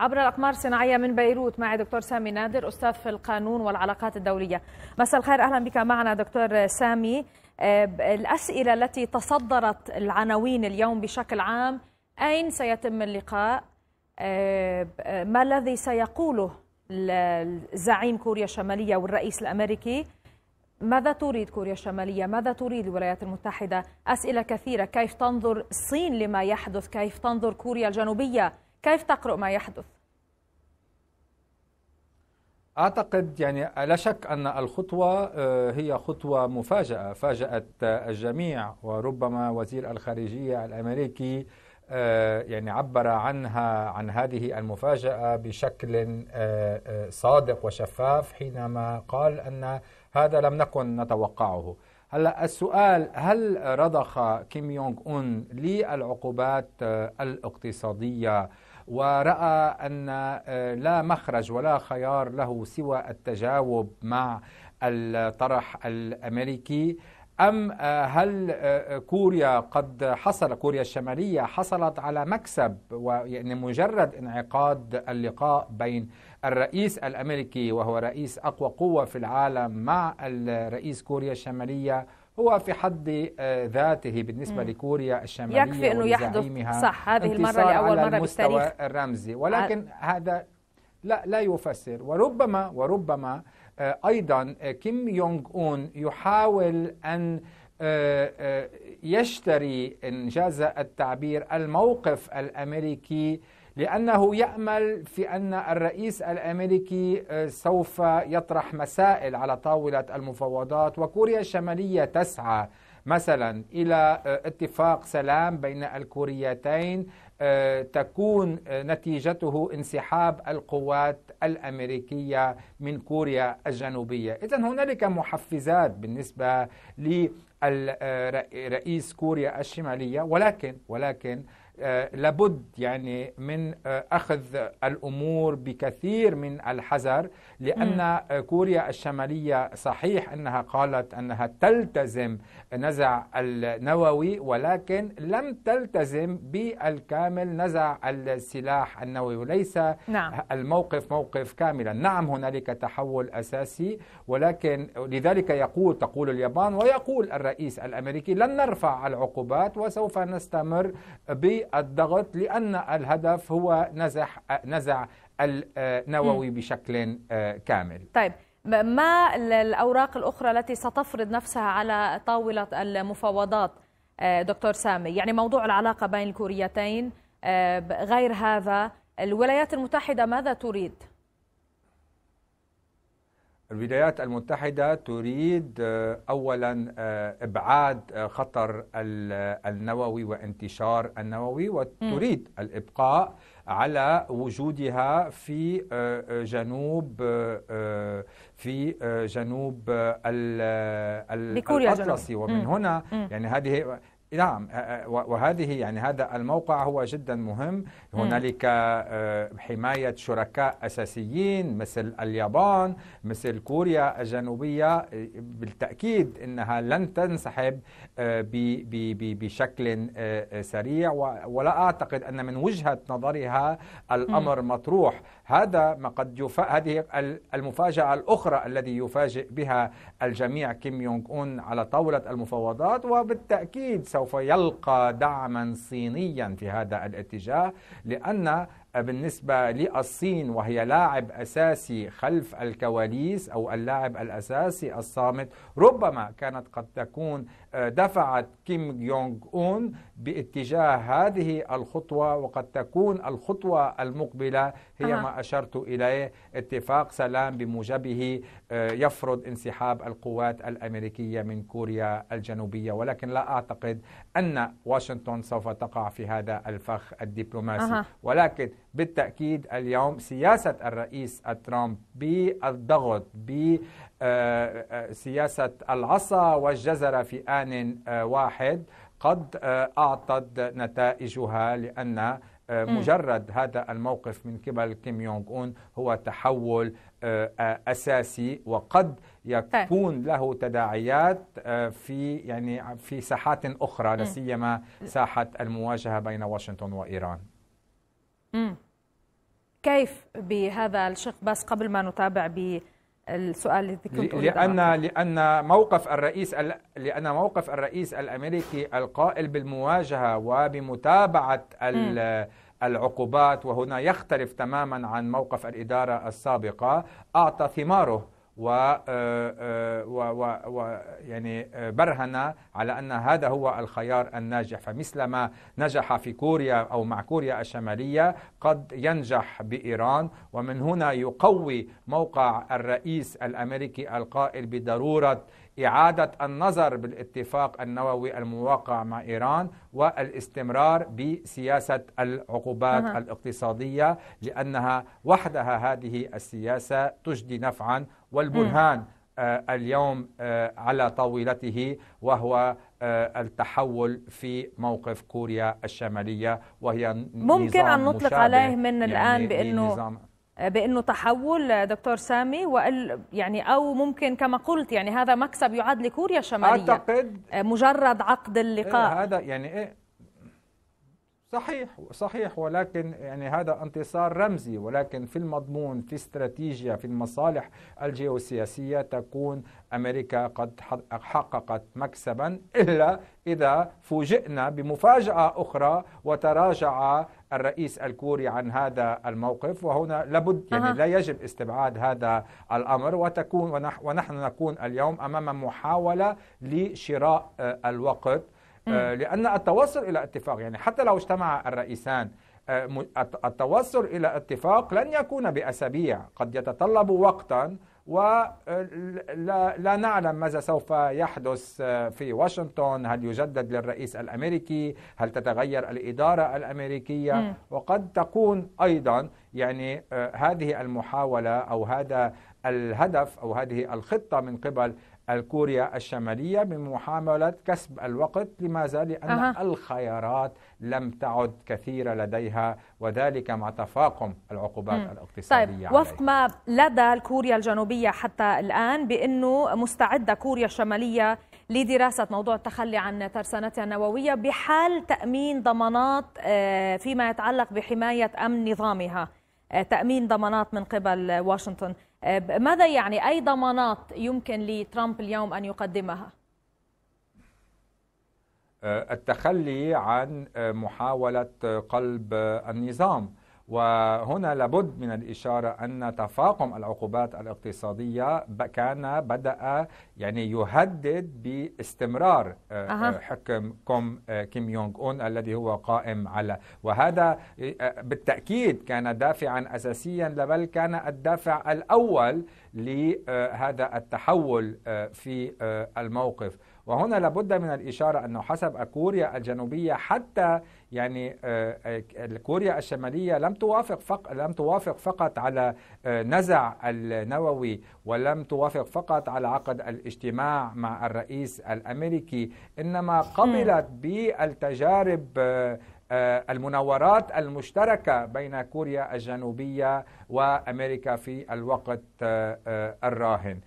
عبر الأقمار الصناعية من بيروت معي دكتور سامي نادر أستاذ في القانون والعلاقات الدولية مساء الخير أهلا بك معنا دكتور سامي آه، الأسئلة التي تصدرت العناوين اليوم بشكل عام أين سيتم اللقاء آه، ما الذي سيقوله الزعيم كوريا الشمالية والرئيس الأمريكي ماذا تريد كوريا الشمالية ماذا تريد الولايات المتحدة أسئلة كثيرة كيف تنظر الصين لما يحدث كيف تنظر كوريا الجنوبية كيف تقرأ ما يحدث؟ اعتقد يعني لا شك ان الخطوه آه، هي خطوه مفاجاه فاجات آه، الجميع وربما وزير الخارجيه الامريكي آه، يعني عبر عنها عن هذه المفاجاه بشكل صادق وشفاف حينما قال ان هذا لم نكن نتوقعه هلا السؤال هل رضخ كيم يونغ اون للعقوبات الاقتصاديه ورأى أن آه، لا مخرج ولا خيار له سوى التجاوب مع الطرح الأمريكي أم آه، هل آه، كوريا قد حصل كوريا الشمالية حصلت على مكسب ويعني مجرد انعقاد اللقاء بين الرئيس الأمريكي وهو رئيس أقوى قوة في العالم مع الرئيس كوريا الشمالية هو في حد آه، ذاته بالنسبة مم. لكوريا الشمالية يكفي أنه يحدث صح هذه المرة لأول مرة بالتاريخ الرمزي ولكن ع... آه. هذا لا لا يفسر وربما وربما آه، أيضا كيم يونغ أون يحاول أن يشتري إنجاز التعبير الموقف الأمريكي لأنه يأمل في أن الرئيس الأمريكي آه، سوف يطرح مسائل على طاولة المفاوضات وكوريا الشمالية تسعى مثلا إلى آه، اتفاق سلام بين الكوريتين آه، تكون نتيجته انسحاب القوات الامريكيه من كوريا الجنوبيه، اذا هنالك محفزات بالنسبه لرئيس كوريا الشماليه ولكن ولكن آه، لابد يعني من آه، اخذ الامور بكثير من الحذر لان م. كوريا الشماليه صحيح انها قالت انها تلتزم نزع النووي ولكن لم تلتزم بالكامل نزع السلاح النووي وليس نعم. الموقف موقف كاملا نعم هنالك تحول اساسي ولكن لذلك يقول تقول اليابان ويقول الرئيس الامريكي لن نرفع العقوبات وسوف نستمر ب الضغط لأن الهدف هو نزح نزع النووي بشكل آه، كامل طيب ما الأوراق الأخرى التي ستفرض نفسها على طاولة المفاوضات آه، دكتور سامي يعني موضوع العلاقة بين الكوريتين آه، غير هذا الولايات المتحدة ماذا تريد؟ الولايات المتحدة تريد آه، أولا آه، إبعاد آه، خطر النووي وانتشار النووي وتريد الإبقاء على وجودها في جنوب في جنوب الاطلسي ومن هنا يعني هذه نعم وهذه يعني هذا الموقع هو جدا مهم هنالك حماية شركاء أساسيين مثل اليابان مثل كوريا الجنوبية بالتأكيد أنها لن تنسحب بشكل سريع ولا أعتقد أن من وجهة نظرها الأمر مطروح هذا ما قد يف... هذه المفاجأة الأخرى الذي يفاجئ بها الجميع كيم يونغ أون على طاولة المفاوضات وبالتأكيد سوف سوف يلقى دعما صينيا في هذا الاتجاه لأن بالنسبة للصين وهي لاعب أساسي خلف الكواليس أو اللاعب الأساسي الصامت ربما كانت قد تكون آه، دفعت كيم يونغ اون باتجاه هذه الخطوه وقد تكون الخطوه المقبله هي آه. ما اشرت اليه اتفاق سلام بموجبه آه، يفرض انسحاب القوات الامريكيه من كوريا الجنوبيه ولكن لا اعتقد ان واشنطن سوف تقع في هذا الفخ الدبلوماسي آه. ولكن بالتاكيد اليوم سياسه الرئيس ترامب بالضغط بسياسه آه، العصا والجزره في آن آن آه، واحد قد آه، أعطت نتائجها لأن آه، مجرد هذا الموقف من قبل كيم يونغ اون هو تحول اساسي وقد طيب. يكون له تداعيات في يعني في ساحات اخرى لا سيما ساحه المواجهه بين واشنطن وايران. كيف بهذا الشق بس قبل ما نتابع ب السؤال الذي كنت لأن لأن موقف الرئيس لأن موقف الرئيس الأمريكي القائل بالمواجهة وبمتابعة العقوبات وهنا يختلف تماما عن موقف الإدارة السابقة أعطى ثماره آه، آه، و, يعني آه، برهن على ان هذا هو الخيار الناجح فمثلما نجح في كوريا او مع كوريا الشماليه قد ينجح بايران ومن هنا يقوي موقع الرئيس الامريكي القائل بضروره إعادة النظر بالاتفاق النووي الموقع مع إيران والاستمرار بسياسة العقوبات أه. الاقتصادية لأنها وحدها هذه السياسة تجدي نفعا والبرهان آه اليوم آه، على طاولته وهو آه، التحول في موقف كوريا الشمالية وهي ممكن أن نطلق عليه من الآن يعني بأنه بانه تحول آه، دكتور سامي وقال يعني او ممكن كما قلت يعني هذا مكسب يعاد لكوريا الشماليه اعتقد آه، مجرد عقد اللقاء إيه هذا يعني إيه صحيح صحيح ولكن يعني هذا انتصار رمزي ولكن في المضمون في استراتيجيا في المصالح الجيوسياسيه تكون امريكا قد حققت مكسبا الا اذا فوجئنا بمفاجاه اخرى وتراجع الرئيس الكوري عن هذا الموقف وهنا لابد يعني أه. لا يجب استبعاد هذا الامر وتكون ونح ونحن نكون اليوم امام محاوله لشراء آه، الوقت آه، لان التوصل الى اتفاق يعني حتى لو اجتمع الرئيسان آه، التوصل الى اتفاق لن يكون باسابيع قد يتطلب وقتا ولا آه، نعلم ماذا سوف يحدث آه، في واشنطن هل يجدد للرئيس الامريكي هل تتغير الاداره الامريكيه م. وقد تكون ايضا يعني آه، هذه المحاوله او هذا الهدف او هذه الخطه من قبل الكوريا الشمالية من محاولة كسب الوقت لماذا؟ لأن أه. الخيارات لم تعد كثيرة لديها وذلك مع تفاقم العقوبات م. الاقتصادية طيب وفق ما لدى الكوريا الجنوبية حتى الآن بأنه مستعدة كوريا الشمالية لدراسة موضوع التخلي عن ترسانتها النووية بحال تأمين ضمانات آه، فيما يتعلق بحماية أمن نظامها آه، تأمين ضمانات من قبل واشنطن آه، ماذا يعني أي ضمانات يمكن لترامب اليوم أن يقدمها؟ آه، التخلي عن آه، محاولة قلب النظام وهنا لابد من الإشارة أن تفاقم العقوبات الاقتصادية كان بدأ يعني يهدد باستمرار أه. آه، حكم كوم آه، كيم يونغ أون الذي هو قائم على وهذا آه، بالتأكيد كان دافعا أساسيا بل كان الدافع الأول لهذا التحول في الموقف وهنا لابد من الإشارة أنه حسب كوريا الجنوبية حتى يعني آه، آه، كوريا الشماليه لم توافق فق لم توافق فقط على آه، نزع النووي ولم توافق فقط على عقد الاجتماع مع الرئيس الامريكي انما قبلت بالتجارب المناورات المشتركة بين كوريا الجنوبية وأمريكا في الوقت الراهن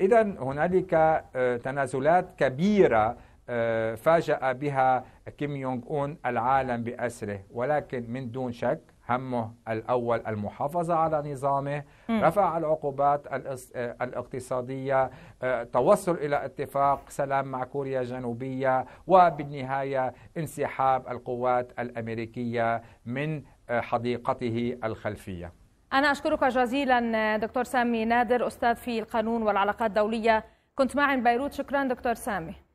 إذا هنالك تنازلات كبيرة آه، فاجأ بها كيم يونغ أون العالم بأسره ولكن من دون شك همه الأول المحافظة على نظامه م. رفع العقوبات آه، الاقتصادية آه، توصل إلى اتفاق سلام مع كوريا الجنوبية وبالنهاية انسحاب القوات الأمريكية من حديقته الخلفية أنا أشكرك جزيلا دكتور سامي نادر أستاذ في القانون والعلاقات الدولية كنت معي بيروت شكرا دكتور سامي